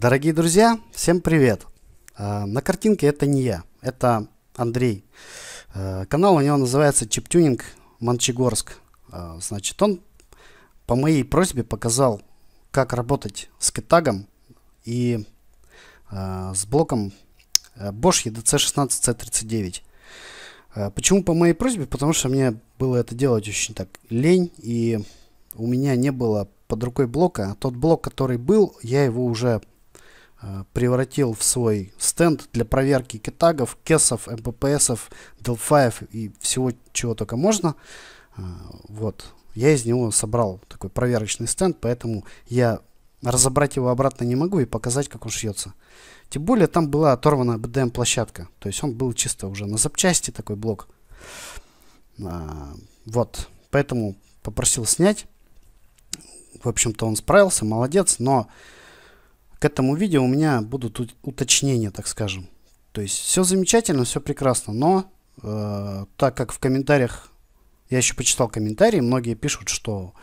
Дорогие друзья, всем привет! А, на картинке это не я, это Андрей. А, канал у него называется Чиптюнинг Манчегорск. А, значит, он по моей просьбе показал, как работать с Китагом и с блоком Bosch EDC16C39. Почему по моей просьбе? Потому что мне было это делать очень так лень, и у меня не было под рукой блока. Тот блок, который был, я его уже Э, превратил в свой стенд для проверки китагов, кесов, мппсов, эм делфаев и всего, чего только можно. Э, вот. Я из него собрал такой проверочный стенд, поэтому я разобрать его обратно не могу и показать, как он шьется. Тем более там была оторвана BDM-площадка. Эм то есть он был чисто уже на запчасти такой блок. Э, вот. Поэтому попросил снять. В общем-то он справился, молодец, но к этому видео у меня будут уточнения, так скажем. То есть все замечательно, все прекрасно, но э, так как в комментариях, я еще почитал комментарии, многие пишут, что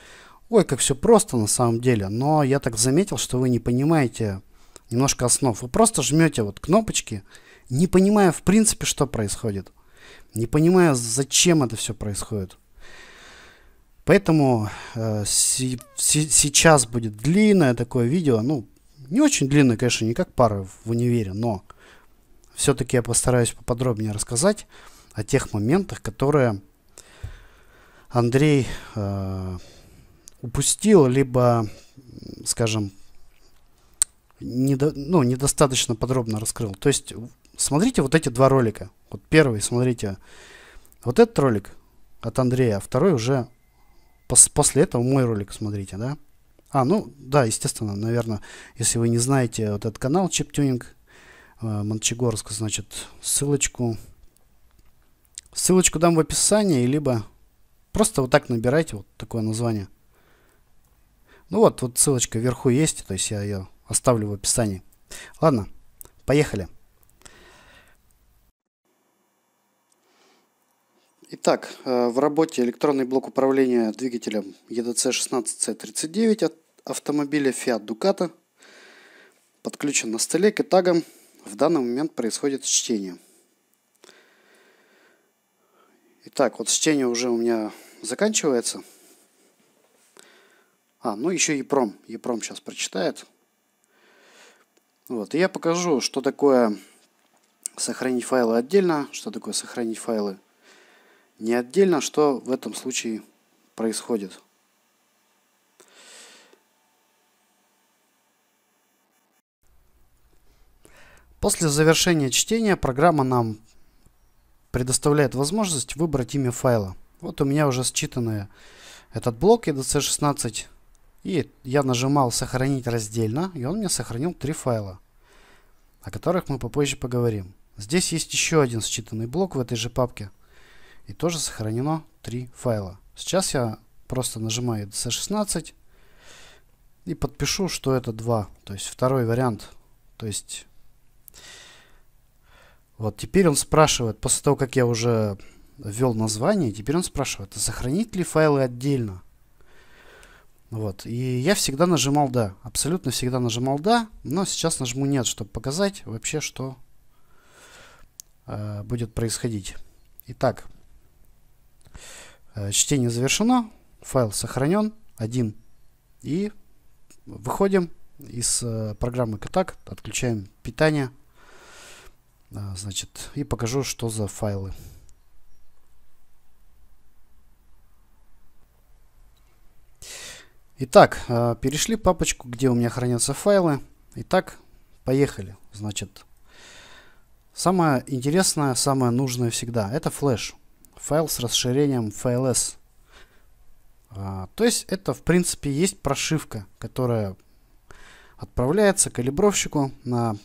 ой, как все просто на самом деле, но я так заметил, что вы не понимаете немножко основ. Вы просто жмете вот кнопочки, не понимая в принципе, что происходит, не понимая, зачем это все происходит. Поэтому э, сейчас будет длинное такое видео, ну, не очень длинный, конечно, не как пары в универе, но все-таки я постараюсь поподробнее рассказать о тех моментах, которые Андрей э, упустил, либо, скажем, недо, ну, недостаточно подробно раскрыл. То есть, смотрите вот эти два ролика. Вот первый, смотрите, вот этот ролик от Андрея, а второй уже пос, после этого мой ролик, смотрите, да. А, ну, да, естественно, наверное, если вы не знаете вот этот канал Чиптюнинг э, Мончегорск, значит, ссылочку... Ссылочку дам в описании, либо просто вот так набирайте вот такое название. Ну вот, вот ссылочка вверху есть, то есть я ее оставлю в описании. Ладно, поехали. Итак, э, в работе электронный блок управления двигателем EDC 16C39 от автомобиля Fiat Ducato подключен на столе к тагам. В данный момент происходит чтение. Итак, вот чтение уже у меня заканчивается. А, ну еще Епром. Епром сейчас прочитает. Вот, и я покажу, что такое сохранить файлы отдельно, что такое сохранить файлы не отдельно, что в этом случае происходит. После завершения чтения программа нам предоставляет возможность выбрать имя файла. Вот у меня уже считанный этот блок EDC16. И я нажимал «Сохранить раздельно», и он мне сохранил три файла, о которых мы попозже поговорим. Здесь есть еще один считанный блок в этой же папке. И тоже сохранено три файла. Сейчас я просто нажимаю EDC16 и подпишу, что это два, То есть второй вариант. То есть вот теперь он спрашивает, после того, как я уже ввел название, теперь он спрашивает, «А сохранить ли файлы отдельно. Вот, и я всегда нажимал «да», абсолютно всегда нажимал «да», но сейчас нажму «нет», чтобы показать вообще, что э, будет происходить. Итак, э, чтение завершено, файл сохранен, один, и выходим из э, программы «Катак», отключаем питание, а, значит, и покажу, что за файлы. Итак, а, перешли папочку, где у меня хранятся файлы. Итак, поехали. Значит, самое интересное, самое нужное всегда, это флеш. Файл с расширением FLS. А, то есть это, в принципе, есть прошивка, которая отправляется калибровщику на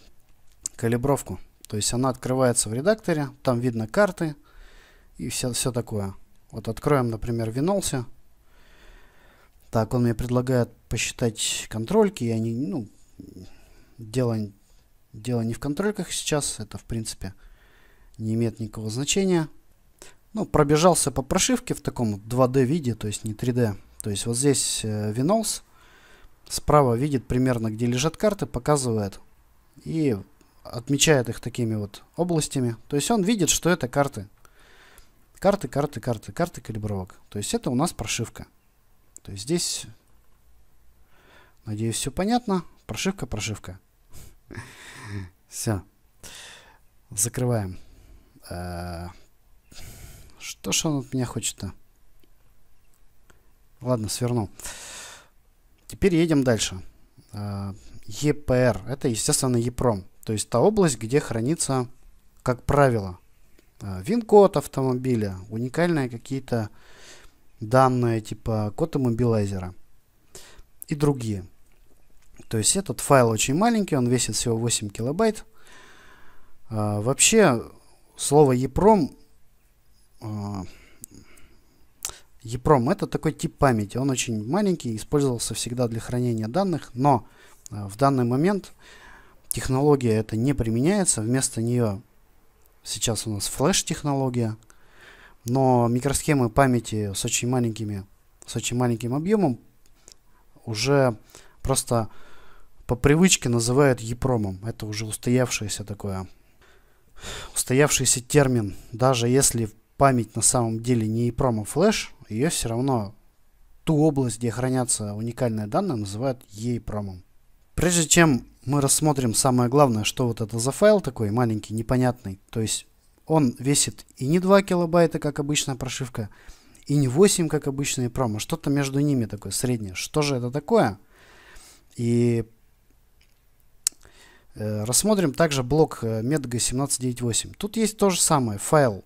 калибровку. То есть она открывается в редакторе, там видно карты и все, все такое. Вот откроем, например, Винолси. Так, он мне предлагает посчитать контрольки. Я не, ну, дело, дело не в контрольках сейчас. Это, в принципе, не имеет никакого значения. Ну, пробежался по прошивке в таком 2D виде, то есть не 3D. То есть вот здесь э, Винолс справа видит примерно, где лежат карты, показывает. И отмечает их такими вот областями. То есть он видит, что это карты. Карты, карты, карты, карты калибровок. То есть это у нас прошивка. То есть здесь, надеюсь, все понятно. Прошивка, прошивка. Все. Закрываем. Э, что же он от меня хочет-то? Ладно, свернул. Теперь едем дальше. Э, ЕПР. Это, естественно, ЕПРОМ. То есть та область, где хранится, как правило, э, вин-код автомобиля, уникальные какие-то данные типа код иммобилайзера и другие. То есть этот файл очень маленький, он весит всего 8 килобайт. А, вообще слово EEPROM, EEPROM а, это такой тип памяти. Он очень маленький, использовался всегда для хранения данных, но а, в данный момент технология эта не применяется, вместо нее сейчас у нас флеш-технология, но микросхемы памяти с очень маленькими, с очень маленьким объемом уже просто по привычке называют епромом. Это уже устоявшееся такое, устоявшийся термин. Даже если память на самом деле не EEPROM, а флеш, ее все равно ту область, где хранятся уникальные данные, называют EEPROM. Прежде чем мы рассмотрим самое главное, что вот это за файл такой маленький, непонятный, то есть он весит и не 2 килобайта, как обычная прошивка, и не 8, как обычные промо, что-то между ними такое среднее. Что же это такое? И э, рассмотрим также блок э, метга 1798. Тут есть то же самое, файл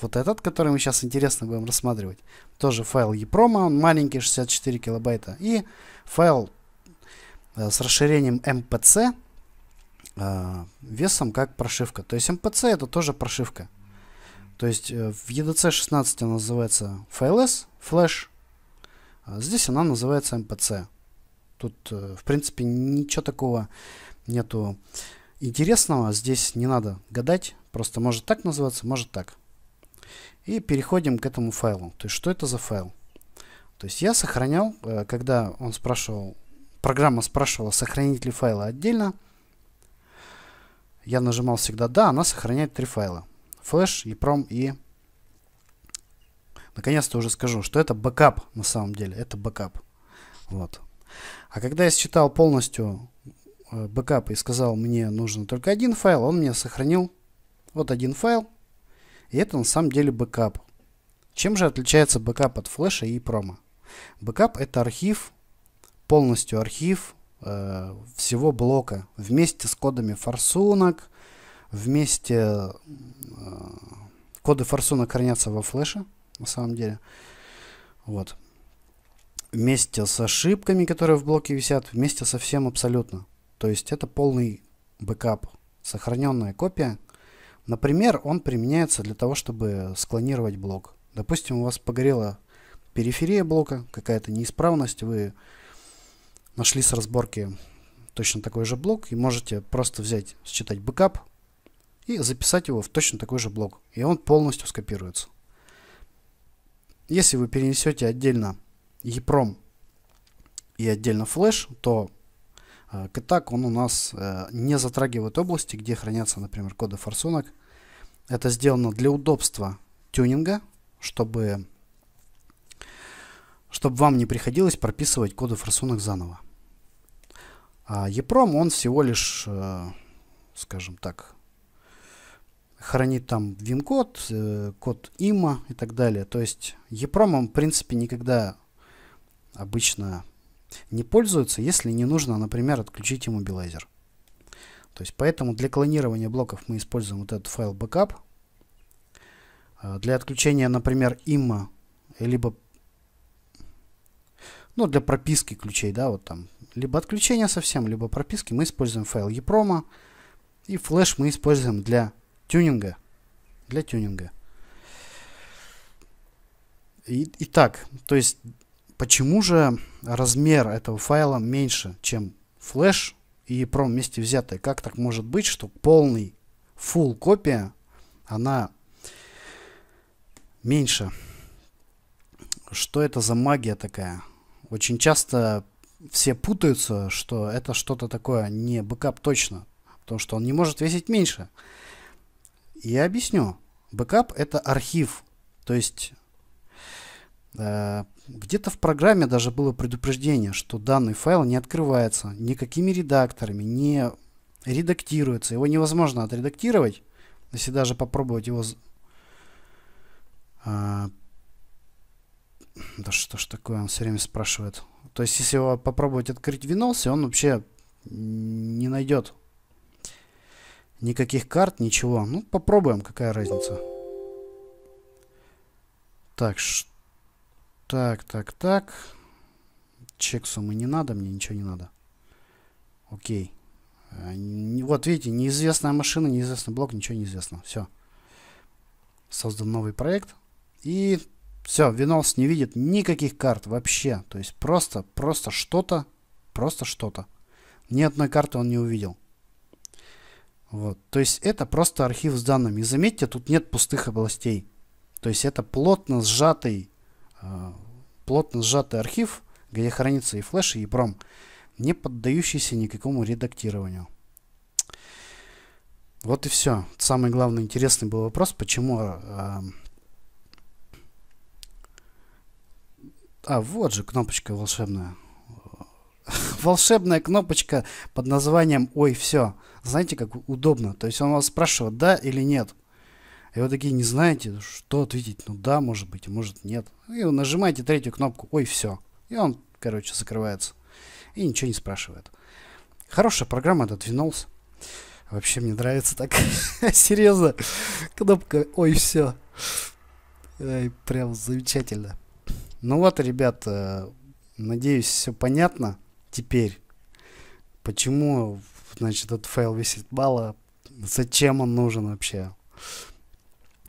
вот этот, который мы сейчас интересно будем рассматривать. Тоже файл EPROM, он маленький, 64 килобайта. И файл Э, с расширением МПЦ э, весом как прошивка. То есть МПЦ это тоже прошивка. То есть э, в EDC 16 она называется FLS, Flash. А здесь она называется МПЦ. Тут, в принципе, ничего такого нету интересного. Здесь не надо гадать. Просто может так называться, может так. И переходим к этому файлу. То есть что это за файл? То есть я сохранял, когда он спрашивал Программа спрашивала, сохранить ли файлы отдельно. Я нажимал всегда «Да», она сохраняет три файла. флеш, и EEPROM и... Наконец-то уже скажу, что это бэкап на самом деле. Это бэкап. Вот. А когда я считал полностью э, бэкап и сказал, мне нужен только один файл, он мне сохранил вот один файл. И это на самом деле бэкап. Чем же отличается бэкап от флеша и промо? Бэкап это архив полностью архив э, всего блока вместе с кодами форсунок, вместе э, коды форсунок хранятся во флеше на самом деле. Вот. Вместе с ошибками, которые в блоке висят, вместе со всем абсолютно. То есть это полный бэкап, сохраненная копия. Например, он применяется для того, чтобы склонировать блок. Допустим, у вас погорела периферия блока, какая-то неисправность, вы нашли с разборки точно такой же блок и можете просто взять, считать бэкап и записать его в точно такой же блок. И он полностью скопируется. Если вы перенесете отдельно EPROM и отдельно флеш, то э, так он у нас э, не затрагивает области, где хранятся, например, коды форсунок. Это сделано для удобства тюнинга, чтобы чтобы вам не приходилось прописывать коды форсунок заново. А EPROM, он всего лишь, э, скажем так, хранит там вим-код, э, код има и так далее. То есть EPROM, в принципе, никогда обычно не пользуются, если не нужно, например, отключить иммобилайзер. То есть поэтому для клонирования блоков мы используем вот этот файл backup. Э, для отключения, например, има, либо ну, для прописки ключей, да, вот там, либо отключения совсем, либо прописки, мы используем файл EPROM, и флеш мы используем для тюнинга, для тюнинга. итак, то есть, почему же размер этого файла меньше, чем флеш и EEPROM вместе взятые? Как так может быть, что полный full копия, она меньше? Что это за магия такая? Очень часто все путаются, что это что-то такое не бэкап точно, потому что он не может весить меньше. Я объясню. Бэкап это архив, то есть э, где-то в программе даже было предупреждение, что данный файл не открывается никакими редакторами, не редактируется, его невозможно отредактировать, если даже попробовать его э, да что ж такое, он все время спрашивает. То есть, если его попробовать открыть Винолси, он вообще не найдет никаких карт, ничего. Ну, попробуем, какая разница. Так, ш... так, так, так. Чек суммы не надо, мне ничего не надо. Окей. А, вот видите, неизвестная машина, неизвестный блок, ничего неизвестно Все. Создан новый проект. И все, Винолс не видит никаких карт вообще. То есть просто, просто что-то, просто что-то. Ни одной карты он не увидел. Вот. То есть это просто архив с данными. И заметьте, тут нет пустых областей. То есть это плотно сжатый, э, плотно сжатый архив, где хранится и флеш, и пром, не поддающийся никакому редактированию. Вот и все. Самый главный интересный был вопрос, почему э, А, вот же кнопочка волшебная. Волшебная кнопочка под названием «Ой, все». Знаете, как удобно. То есть он вас спрашивает, да или нет. И вы такие не знаете, что ответить. Ну да, может быть, а может нет. И вы нажимаете третью кнопку «Ой, все». И он, короче, закрывается. И ничего не спрашивает. Хорошая программа, этот Винолс. Вообще мне нравится так. Серьезно. Кнопка «Ой, все». Ой, прям замечательно. Ну вот, ребят, надеюсь, все понятно теперь, почему, значит, этот файл висит балла, зачем он нужен вообще.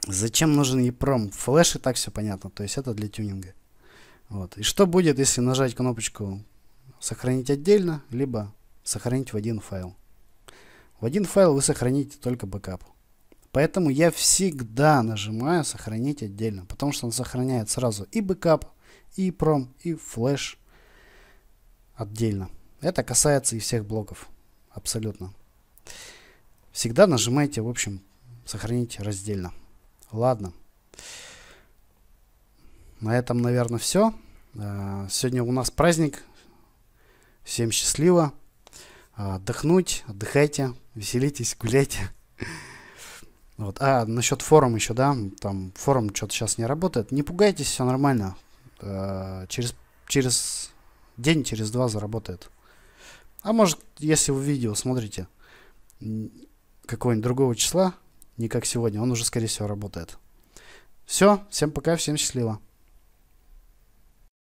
Зачем нужен EEPROM? Флэш и так все понятно, то есть это для тюнинга. Вот. И что будет, если нажать кнопочку «Сохранить отдельно», либо «Сохранить в один файл». В один файл вы сохраните только бэкап. Поэтому я всегда нажимаю «Сохранить отдельно», потому что он сохраняет сразу и бэкап, и пром, и флеш отдельно. Это касается и всех блоков, абсолютно. Всегда нажимайте, в общем, сохранить раздельно. Ладно. На этом, наверное, все. Э, сегодня у нас праздник. Всем счастливо. Э, отдохнуть, отдыхайте, веселитесь, гуляйте. Вот. А, насчет форума еще, да, там форум что-то сейчас не работает. Не пугайтесь, все нормально. Э, через, через день, через два заработает. А может, если вы видео смотрите какого-нибудь другого числа, не как сегодня, он уже, скорее всего, работает. Все, всем пока, всем счастливо.